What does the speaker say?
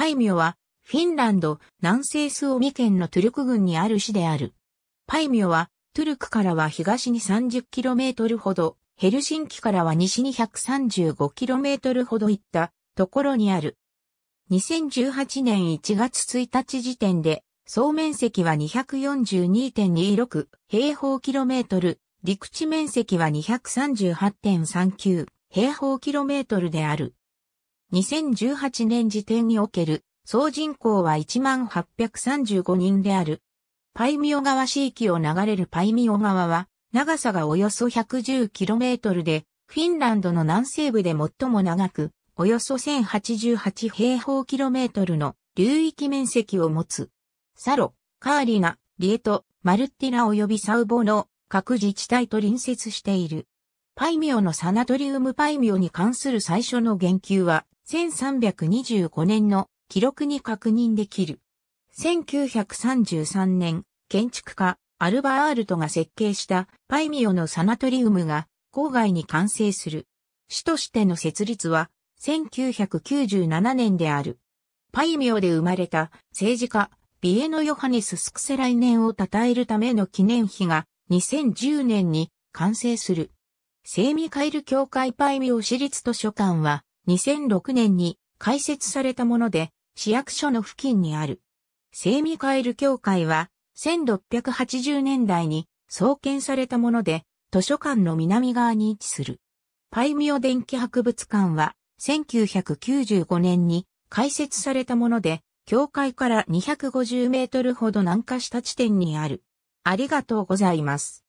パイミョは、フィンランド南西スオミ県のトゥルク郡にある市である。パイミョは、トゥルクからは東に 30km ほど、ヘルシンキからは西に 135km ほど行ったところにある。2018年1月1日時点で、総面積は242.26平方キロメートル、陸地面積は238.39平方キロメートルである。2018年時点における総人口は1835人である。パイミオ川市域を流れるパイミオ川は、長さがおよそ 110km で、フィンランドの南西部で最も長く、およそ1088平方キロメートルの流域面積を持つ。サロ、カーリナ、リエト、マルティラ及びサウボの各自治体と隣接している。パイミオのサナトリウムパイミオに関する最初の言及は、1325年の記録に確認できる。1933年、建築家、アルバールトが設計したパイミオのサナトリウムが郊外に完成する。市としての設立は1997年である。パイミオで生まれた政治家、ビエノ・ヨハネス・スクセ来年を称えるための記念碑が2010年に完成する。セーミカイル協会パイミオ市立図書館は2006年に開設されたもので、市役所の付近にある。セイミカエル教会は、1680年代に創建されたもので、図書館の南側に位置する。パイミオ電気博物館は、1995年に開設されたもので、教会から250メートルほど南下した地点にある。ありがとうございます。